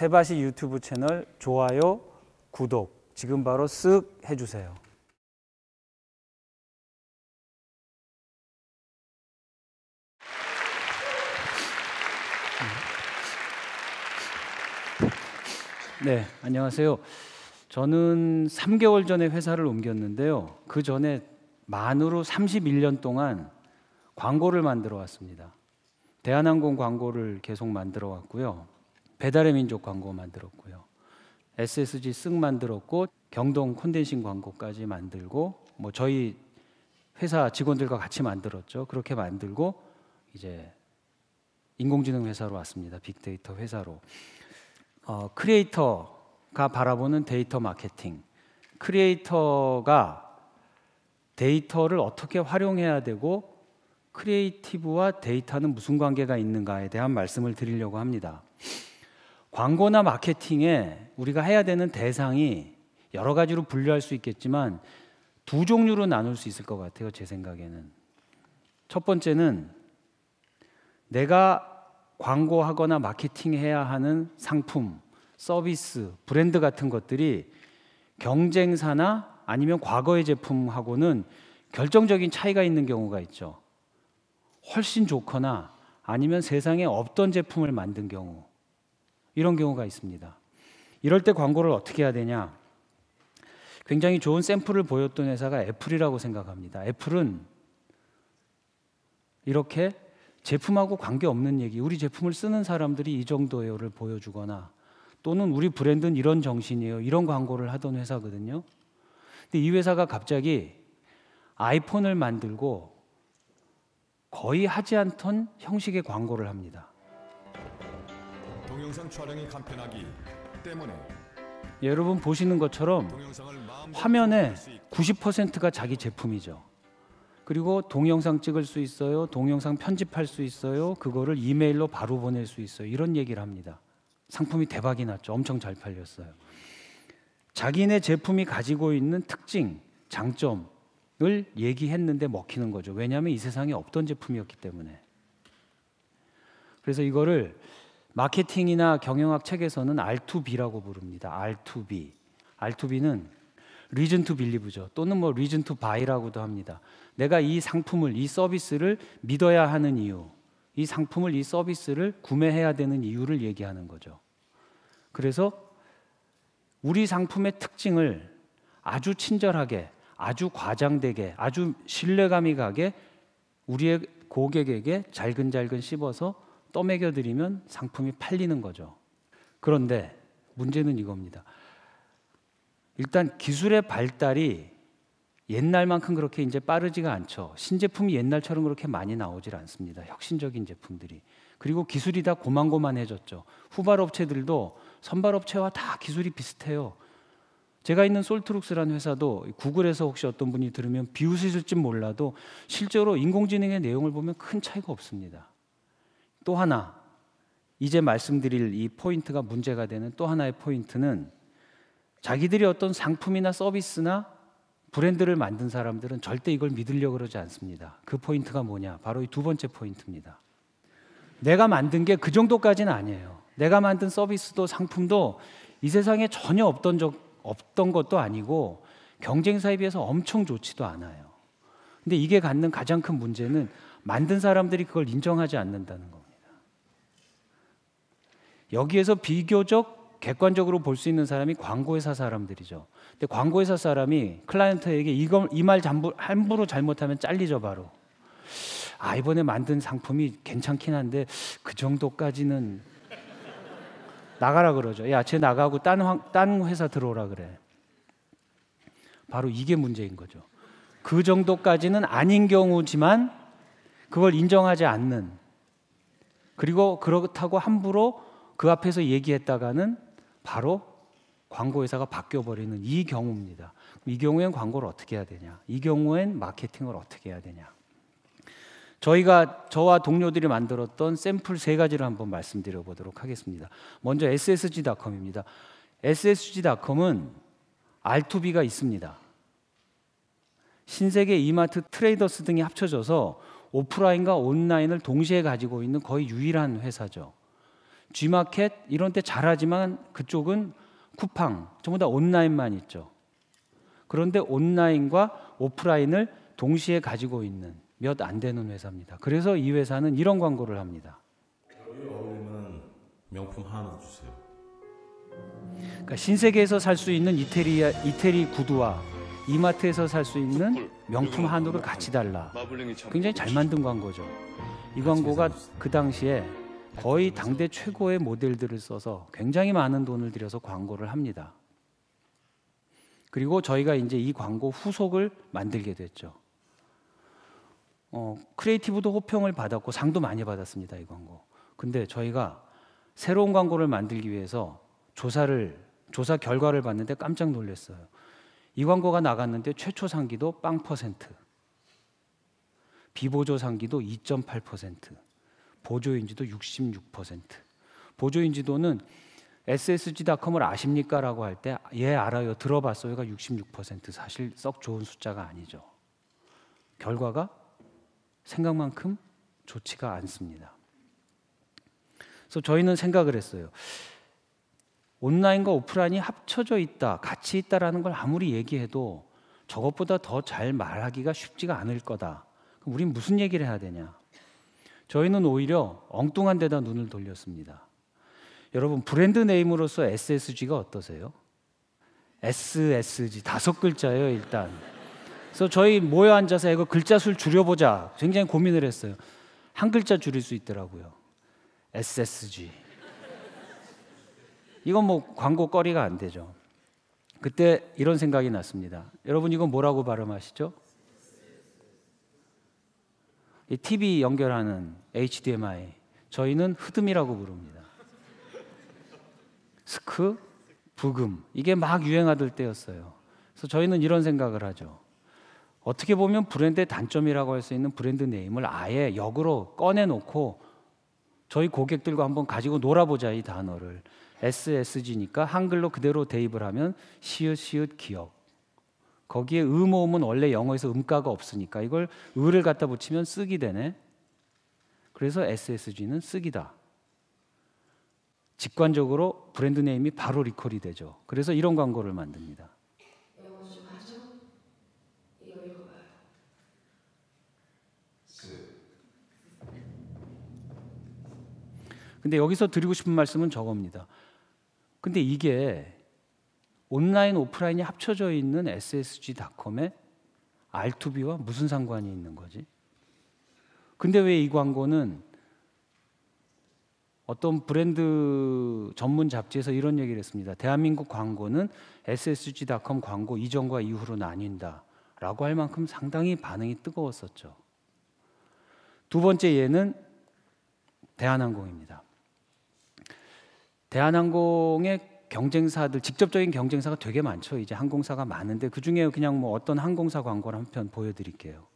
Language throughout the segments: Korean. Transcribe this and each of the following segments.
세바시 유튜브 채널 좋아요, 구독 지금 바로 쓱 해주세요. 네, 안녕하세요. 저는 3개월 전에 회사를 옮겼는데요. 그 전에 만으로 31년 동안 광고를 만들어 왔습니다. 대한항공 광고를 계속 만들어 왔고요. 배달의 민족 광고 만들었고요. SSG 쓱 만들었고 경동 콘덴싱 광고까지 만들고 뭐 저희 회사 직원들과 같이 만들었죠. 그렇게 만들고 이제 인공지능 회사로 왔습니다. 빅데이터 회사로. 어, 크리에이터가 바라보는 데이터 마케팅. 크리에이터가 데이터를 어떻게 활용해야 되고 크리에이티브와 데이터는 무슨 관계가 있는가에 대한 말씀을 드리려고 합니다. 광고나 마케팅에 우리가 해야 되는 대상이 여러 가지로 분류할 수 있겠지만 두 종류로 나눌 수 있을 것 같아요. 제 생각에는 첫 번째는 내가 광고하거나 마케팅해야 하는 상품, 서비스, 브랜드 같은 것들이 경쟁사나 아니면 과거의 제품하고는 결정적인 차이가 있는 경우가 있죠. 훨씬 좋거나 아니면 세상에 없던 제품을 만든 경우. 이런 경우가 있습니다. 이럴 때 광고를 어떻게 해야 되냐? 굉장히 좋은 샘플을 보였던 회사가 애플이라고 생각합니다. 애플은 이렇게 제품하고 관계없는 얘기, 우리 제품을 쓰는 사람들이 이 정도예요를 보여주거나 또는 우리 브랜드는 이런 정신이에요. 이런 광고를 하던 회사거든요. 근데 이 회사가 갑자기 아이폰을 만들고 거의 하지 않던 형식의 광고를 합니다. 동영상 촬영이 간편하기 때문에 여러분 보시는 것처럼 화면에 90%가 자기 제품이죠. 그리고 동영상 찍을 수 있어요. 동영상 편집할 수 있어요. 그거를 이메일로 바로 보낼 수 있어요. 이런 얘기를 합니다. 상품이 대박이 났죠. 엄청 잘 팔렸어요. 자기네 제품이 가지고 있는 특징, 장점을 얘기했는데 먹히는 거죠. 왜냐하면 이 세상에 없던 제품이었기 때문에. 그래서 이거를 마케팅이나 경영학 책에서는 R2B라고 부릅니다. R2B. R2B는 리즌 투빌리브죠 또는 뭐 r e a s o 라고도 합니다. 내가 이 상품을 이 서비스를 믿어야 하는 이유. 이 상품을 이 서비스를 구매해야 되는 이유를 얘기하는 거죠. 그래서 우리 상품의 특징을 아주 친절하게, 아주 과장되게, 아주 신뢰감이 가게 우리의 고객에게 잘근잘근 씹어서 떠매겨 드리면 상품이 팔리는 거죠. 그런데 문제는 이겁니다. 일단 기술의 발달이 옛날만큼 그렇게 이제 빠르지가 않죠. 신제품이 옛날처럼 그렇게 많이 나오질 않습니다. 혁신적인 제품들이. 그리고 기술이 다 고만고만해졌죠. 후발 업체들도 선발 업체와 다 기술이 비슷해요. 제가 있는 솔트룩스라는 회사도 구글에서 혹시 어떤 분이 들으면 비웃으실지 몰라도 실제로 인공지능의 내용을 보면 큰 차이가 없습니다. 또 하나 이제 말씀드릴 이 포인트가 문제가 되는 또 하나의 포인트는 자기들이 어떤 상품이나 서비스나 브랜드를 만든 사람들은 절대 이걸 믿으려고 그러지 않습니다. 그 포인트가 뭐냐? 바로 이 두 번째 포인트입니다. 내가 만든 게 그 정도까지는 아니에요. 내가 만든 서비스도 상품도 이 세상에 전혀 없던 적 없던 것도 아니고 경쟁사에 비해서 엄청 좋지도 않아요. 근데 이게 갖는 가장 큰 문제는 만든 사람들이 그걸 인정하지 않는다는 거. 예요 여기에서 비교적 객관적으로 볼 수 있는 사람이 광고회사 사람들이죠. 근데 광고회사 사람이 클라이언트에게 이걸 이말 함부로 잘못하면 잘리죠 바로. 아 이번에 만든 상품이 괜찮긴 한데 그 정도까지는 나가라 그러죠. 야, 쟤 나가고 딴, 황, 딴 회사 들어오라 그래. 바로 이게 문제인 거죠. 그 정도까지는 아닌 경우지만 그걸 인정하지 않는 그리고 그렇다고 함부로 그 앞에서 얘기했다가는 바로 광고회사가 바뀌어버리는 이 경우입니다. 이 경우엔 광고를 어떻게 해야 되냐? 이 경우엔 마케팅을 어떻게 해야 되냐? 저희가 저와 동료들이 만들었던 샘플 세 가지를 한번 말씀드려 보도록 하겠습니다. 먼저 ssg.com입니다. ssg.com은 R2B가 있습니다. 신세계 이마트 트레이더스 등이 합쳐져서 오프라인과 온라인을 동시에 가지고 있는 거의 유일한 회사죠. G마켓 이런 데 잘하지만 그쪽은 쿠팡 전부 다 온라인만 있죠. 그런데 온라인과 오프라인을 동시에 가지고 있는 몇 안 되는 회사입니다. 그래서 이 회사는 이런 광고를 합니다. 명품 하나 주세요. 그러니까 신세계에서 살 수 있는 이태리 이태리 구두와 이마트에서 살 수 있는 명품 한우를 같이 달라. 굉장히 잘 만든 광고죠. 이 광고가 그 당시에 거의 당대 최고의 모델들을 써서 굉장히 많은 돈을 들여서 광고를 합니다. 그리고 저희가 이제 이 광고 후속을 만들게 됐죠. 어, 크리에이티브도 호평을 받았고 상도 많이 받았습니다. 이 광고. 근데 저희가 새로운 광고를 만들기 위해서 조사를 조사 결과를 봤는데 깜짝 놀랐어요. 이 광고가 나갔는데 최초 상기도 0%, 비보조 상기도 2.8%, 보조인지도 66%. 보조인지도는 ssg.com을 아십니까? 라고 할 때 예 알아요 들어봤어요가 66% 사실 썩 좋은 숫자가 아니죠 결과가 생각만큼 좋지가 않습니다 그래서 저희는 생각을 했어요 온라인과 오프라인이 합쳐져 있다 같이 있다라는 걸 아무리 얘기해도 저것보다 더 잘 말하기가 쉽지가 않을 거다 그럼 우린 무슨 얘기를 해야 되냐 저희는 오히려 엉뚱한 데다 눈을 돌렸습니다. 여러분 브랜드 네임으로서 SSG가 어떠세요? SSG 다섯 글자예요 일단. 그래서 저희 모여 앉아서 이거 글자 수를 줄여보자 굉장히 고민을 했어요. 한 글자 줄일 수 있더라고요. SSG. 이건 뭐 광고 거리가 안 되죠. 그때 이런 생각이 났습니다. 여러분 이건 뭐라고 발음하시죠? 이 TV 연결하는 HDMI 저희는 흐음이라고 부릅니다. 스크, 부금 이게 막 유행하던 때였어요. 그래서 저희는 이런 생각을 하죠. 어떻게 보면 브랜드의 단점이라고 할 수 있는 브랜드 네임을 아예 역으로 꺼내놓고 저희 고객들과 한번 가지고 놀아보자 이 단어를 SSG니까 한글로 그대로 대입을 하면 시읒시읒 기억 거기에 음 모음은 원래 영어에서 음가가 없으니까 이걸 을을 갖다 붙이면 쓰기 되네. 그래서 SSG는 쓰기다. 직관적으로 브랜드 네임이 바로 리콜이 되죠. 그래서 이런 광고를 만듭니다. 근데 여기서 드리고 싶은 말씀은 저겁니다. 근데 이게 온라인 오프라인이 합쳐져 있는 ssg.com에 R2B와 무슨 상관이 있는 거지? 근데 왜 이 광고는 어떤 브랜드 전문 잡지에서 이런 얘기를 했습니다. 대한민국 광고는 ssg.com 광고 이전과 이후로 나뉜다. 라고 할 만큼 상당히 반응이 뜨거웠었죠. 두 번째 예는 대한항공입니다. 대한항공의 경쟁사들 직접적인 경쟁사가 되게 많죠. 이제 항공사가 많은데 그 중에 그냥 뭐 어떤 항공사 광고를 한 편 보여드릴게요.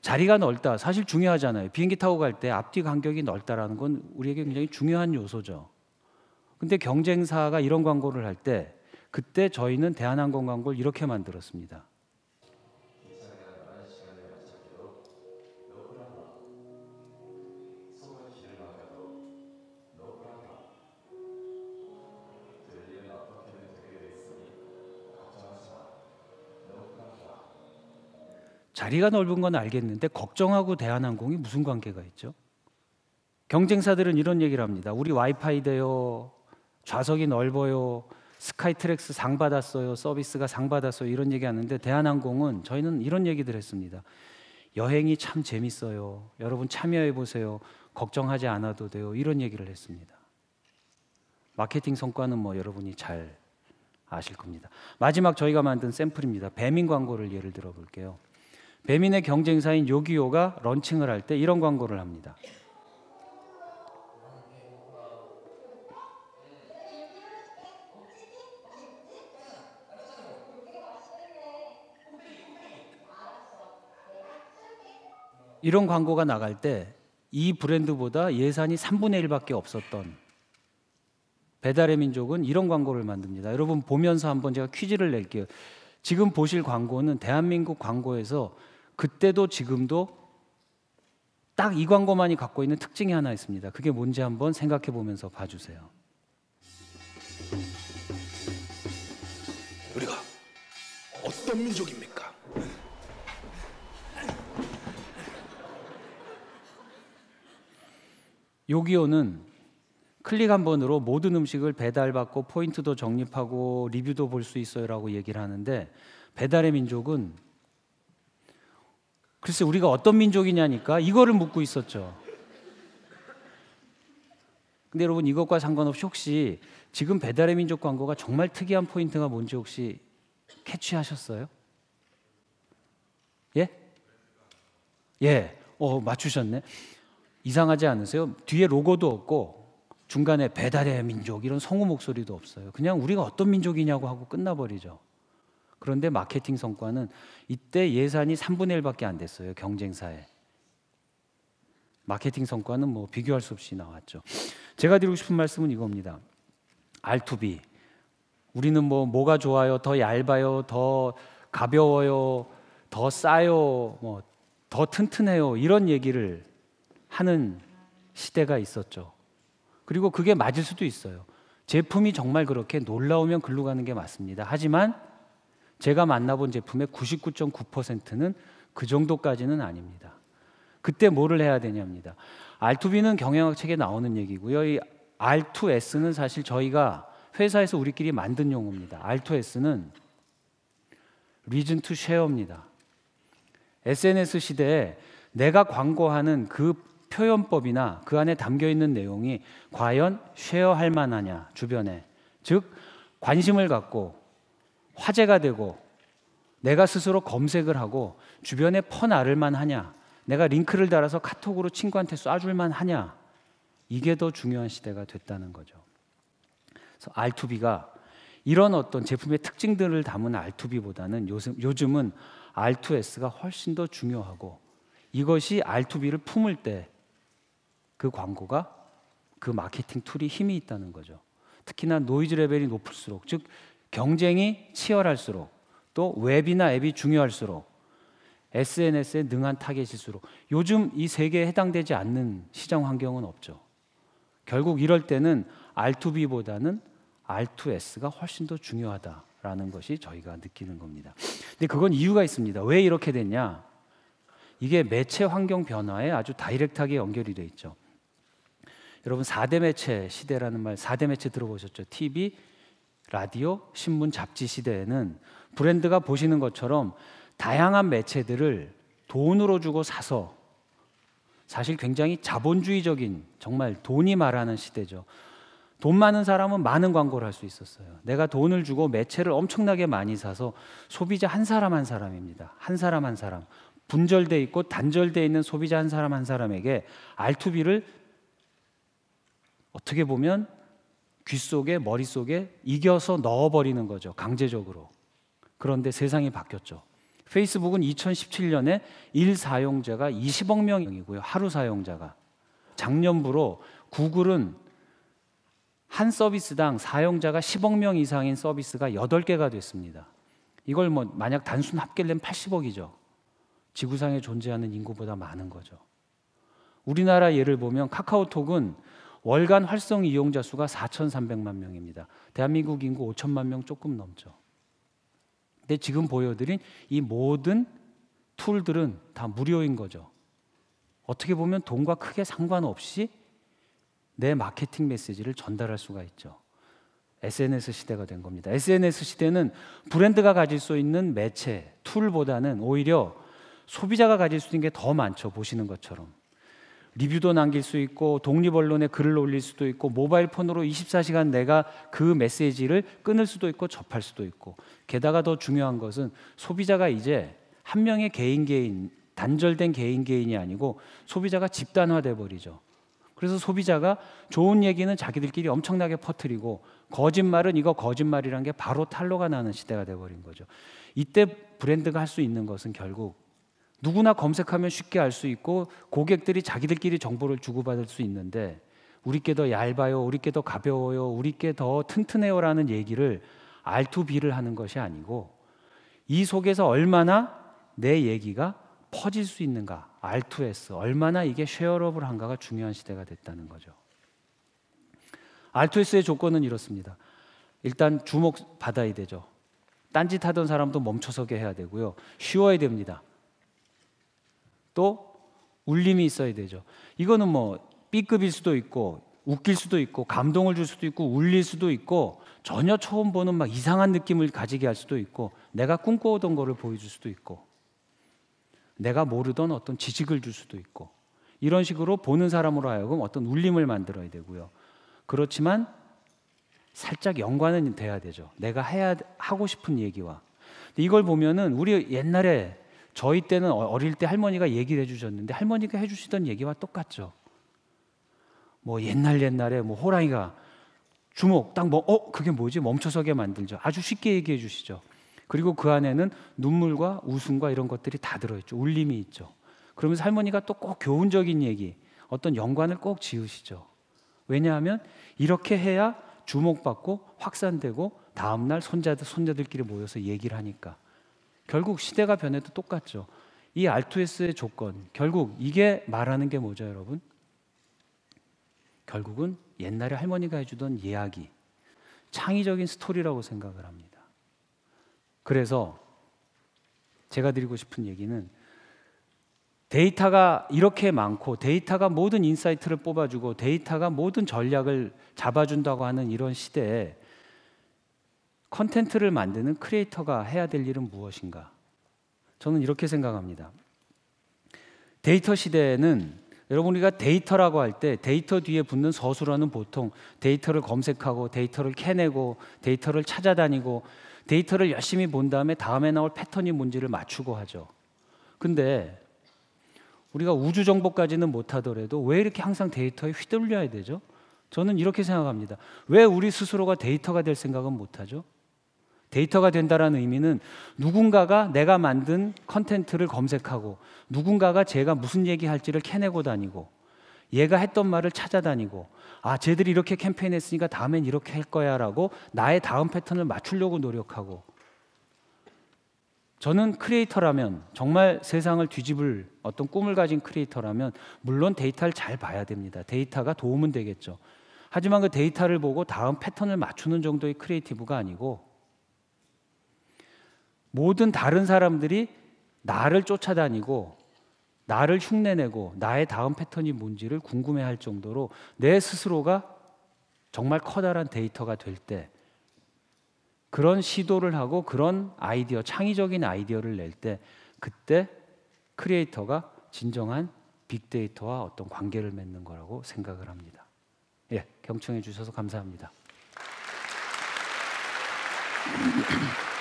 자리가 넓다 사실 중요하잖아요. 비행기 타고 갈 때 앞뒤 간격이 넓다라는 건 우리에게 굉장히 중요한 요소죠. 근데 경쟁사가 이런 광고를 할 때 그때 저희는 대한항공 광고를 이렇게 만들었습니다. 자리가 넓은 건 알겠는데 걱정하고 대한항공이 무슨 관계가 있죠? 경쟁사들은 이런 얘기를 합니다. 우리 와이파이 돼요. 좌석이 넓어요. 스카이트렉스 상 받았어요. 서비스가 상 받았어요. 이런 얘기 하는데 대한항공은 저희는 이런 얘기들 했습니다. 여행이 참 재밌어요. 여러분 참여해 보세요. 걱정하지 않아도 돼요. 이런 얘기를 했습니다. 마케팅 성과는 뭐 여러분이 잘 아실 겁니다. 마지막 저희가 만든 샘플입니다. 배민 광고를 예를 들어 볼게요. 배민의 경쟁사인 요기요가 런칭을 할 때 이런 광고를 합니다. 이런 광고가 나갈 때 이 브랜드보다 예산이 3분의 1밖에 없었던 배달의 민족은 이런 광고를 만듭니다. 여러분 보면서 한번 제가 퀴즈를 낼게요. 지금 보실 광고는 대한민국 광고에서 그때도 지금도 딱 이 광고만이 갖고 있는 특징이 하나 있습니다. 그게 뭔지 한번 생각해 보면서 봐주세요. 우리가 어떤 민족입니까? 요기요는 클릭 한 번으로 모든 음식을 배달받고 포인트도 적립하고 리뷰도 볼 수 있어요라고 얘기를 하는데 배달의 민족은 글쎄 우리가 어떤 민족이냐니까 이거를 묻고 있었죠. 근데 여러분 이것과 상관없이 혹시 지금 배달의 민족 광고가 정말 특이한 포인트가 뭔지 혹시 캐치하셨어요? 예? 예. 어, 맞추셨네. 이상하지 않으세요? 뒤에 로고도 없고 중간에 배달의 민족 이런 성우 목소리도 없어요. 그냥 우리가 어떤 민족이냐고 하고 끝나버리죠. 그런데 마케팅 성과는 이때 예산이 3분의 1밖에 안 됐어요. 경쟁사에. 마케팅 성과는 뭐 비교할 수 없이 나왔죠. 제가 드리고 싶은 말씀은 이겁니다. R2B. 우리는 뭐 뭐가 좋아요? 더 얇아요? 더 가벼워요? 더 싸요? 뭐 더 튼튼해요? 이런 얘기를 하는 시대가 있었죠. 그리고 그게 맞을 수도 있어요. 제품이 정말 그렇게 놀라우면 글로 가는 게 맞습니다. 하지만 제가 만나본 제품의 99.9%는 그 정도까지는 아닙니다. 그때 뭐를 해야 되냐입니다. R2B는 경영학 책에 나오는 얘기고요. 이 R2S는 사실 저희가 회사에서 우리끼리 만든 용어입니다. R2S는 Reason to Share입니다. SNS 시대에 내가 광고하는 그 표현법이나 그 안에 담겨 있는 내용이 과연 쉐어할 만하냐 주변에 즉 관심을 갖고 화제가 되고 내가 스스로 검색을 하고 주변에 퍼나를만 하냐? 내가 링크를 달아서 카톡으로 친구한테 쏴줄만 하냐? 이게 더 중요한 시대가 됐다는 거죠. 그래서 R2B가 이런 어떤 제품의 특징들을 담은 R2B보다는 요즘, 요즘은 R2S가 훨씬 더 중요하고 이것이 R2B를 품을 때 그 광고가 그 마케팅 툴이 힘이 있다는 거죠. 특히나 노이즈 레벨이 높을수록 즉 경쟁이 치열할수록 또 웹이나 앱이 중요할수록 SNS에 능한 타겟일수록 요즘 이 세계에 해당되지 않는 시장 환경은 없죠. 결국 이럴 때는 R2B보다는 R2S가 훨씬 더 중요하다라는 것이 저희가 느끼는 겁니다. 근데 그건 이유가 있습니다. 왜 이렇게 됐냐? 이게 매체 환경 변화에 아주 다이렉트하게 연결이 돼 있죠. 여러분 4대 매체 시대라는 말 4대 매체 들어보셨죠? TV, 라디오, 신문, 잡지 시대에는 브랜드가 보시는 것처럼 다양한 매체들을 돈으로 주고 사서 사실 굉장히 자본주의적인 정말 돈이 말하는 시대죠. 돈 많은 사람은 많은 광고를 할 수 있었어요. 내가 돈을 주고 매체를 엄청나게 많이 사서 소비자 한 사람 한 사람입니다. 한 사람 한 사람. 분절돼 있고 단절돼 있는 소비자 한 사람 한 사람에게 R2B를 어떻게 보면 귀 속에 머릿 속에 이겨서 넣어버리는 거죠. 강제적으로. 그런데 세상이 바뀌었죠. 페이스북은 2017년에 일 사용자가 20억 명이고요. 하루 사용자가. 작년부로 구글은 한 서비스당 사용자가 10억 명 이상인 서비스가 8개가 됐습니다. 이걸 뭐 만약 단순 합계를 내 80억이죠. 지구상에 존재하는 인구보다 많은 거죠. 우리나라 예를 보면 카카오톡은 월간 활성 이용자 수가 4,300만 명입니다. 대한민국 인구 5천만 명 조금 넘죠. 근데 지금 보여드린 이 모든 툴들은 다 무료인 거죠. 어떻게 보면 돈과 크게 상관없이 내 마케팅 메시지를 전달할 수가 있죠. SNS 시대가 된 겁니다. SNS 시대는 브랜드가 가질 수 있는 매체, 툴보다는 오히려 소비자가 가질 수 있는 게 더 많죠. 보시는 것처럼. 리뷰도 남길 수 있고 독립 언론에 글을 올릴 수도 있고 모바일 폰으로 24시간 내가 그 메시지를 끊을 수도 있고 접할 수도 있고 게다가 더 중요한 것은 소비자가 이제 한 명의 개인 개인 단절된 개인 개인이 아니고 소비자가 집단화돼 버리죠. 그래서 소비자가 좋은 얘기는 자기들끼리 엄청나게 퍼뜨리고 거짓말은 이거 거짓말이란 게 바로 탄로가 나는 시대가 돼 버린 거죠. 이때 브랜드가 할 수 있는 것은 결국 누구나 검색하면 쉽게 알 수 있고 고객들이 자기들끼리 정보를 주고받을 수 있는데 우리께 더 얇아요, 우리께 더 가벼워요, 우리께 더 튼튼해요라는 얘기를 R2B를 하는 것이 아니고 이 속에서 얼마나 내 얘기가 퍼질 수 있는가 R2S 얼마나 이게 쉐어업블 한가가 중요한 시대가 됐다는 거죠. R2S의 조건은 이렇습니다. 일단 주목 받아야 되죠. 딴짓하던 사람도 멈춰서게 해야 되고요. 쉬워야 됩니다. 또 울림이 있어야 되죠. 이거는 뭐 B급일 수도 있고 웃길 수도 있고 감동을 줄 수도 있고 울릴 수도 있고 전혀 처음 보는 막 이상한 느낌을 가지게 할 수도 있고 내가 꿈꿔오던 거를 보여줄 수도 있고 내가 모르던 어떤 지식을 줄 수도 있고 이런 식으로 보는 사람으로 하여금 어떤 울림을 만들어야 되고요. 그렇지만 살짝 연관은 돼야 되죠. 내가 해야 하고 싶은 얘기와 이걸 보면은 우리 옛날에 저희 때는 어, 어릴 때 할머니가 얘기를 해주셨는데 할머니가 해주시던 얘기와 똑같죠. 뭐 옛날 옛날에 뭐 호랑이가 주먹 딱 뭐 어 그게 뭐지 멈춰서게 만들죠. 아주 쉽게 얘기해 주시죠. 그리고 그 안에는 눈물과 웃음과 이런 것들이 다 들어있죠. 울림이 있죠. 그러면서 할머니가 또 꼭 교훈적인 얘기, 어떤 연관을 꼭 지으시죠. 왜냐하면 이렇게 해야 주목받고 확산되고 다음날 손자들 손자들끼리 모여서 얘기를 하니까 결국 시대가 변해도 똑같죠. 이 R2S의 조건, 결국 이게 말하는 게 뭐죠, 여러분? 결국은 옛날에 할머니가 해주던 이야기, 창의적인 스토리라고 생각을 합니다. 그래서 제가 드리고 싶은 얘기는 데이터가 이렇게 많고 데이터가 모든 인사이트를 뽑아주고 데이터가 모든 전략을 잡아준다고 하는 이런 시대에 컨텐츠를 만드는 크리에이터가 해야 될 일은 무엇인가? 저는 이렇게 생각합니다. 데이터 시대에는 여러분 우리가 데이터라고 할 때 데이터 뒤에 붙는 서술어는 보통 데이터를 검색하고 데이터를 캐내고 데이터를 찾아다니고 데이터를 열심히 본 다음에 다음에 나올 패턴이 뭔지를 맞추고 하죠. 근데 우리가 우주 정보까지는 못하더라도 왜 이렇게 항상 데이터에 휘둘려야 되죠? 저는 이렇게 생각합니다. 왜 우리 스스로가 데이터가 될 생각은 못하죠? 데이터가 된다라는 의미는 누군가가 내가 만든 컨텐츠를 검색하고 누군가가 제가 무슨 얘기할지를 캐내고 다니고 얘가 했던 말을 찾아다니고 아 쟤들이 이렇게 캠페인했으니까 다음엔 이렇게 할 거야라고 나의 다음 패턴을 맞추려고 노력하고 저는 크리에이터라면 정말 세상을 뒤집을 어떤 꿈을 가진 크리에이터라면 물론 데이터를 잘 봐야 됩니다. 데이터가 도움은 되겠죠. 하지만 그 데이터를 보고 다음 패턴을 맞추는 정도의 크리에이티브가 아니고 모든 다른 사람들이 나를 쫓아다니고 나를 흉내내고 나의 다음 패턴이 뭔지를 궁금해할 정도로 내 스스로가 정말 커다란 데이터가 될 때 그런 시도를 하고 그런 아이디어, 창의적인 아이디어를 낼 때 그때 크리에이터가 진정한 빅데이터와 어떤 관계를 맺는 거라고 생각을 합니다. 예, 경청해 주셔서 감사합니다.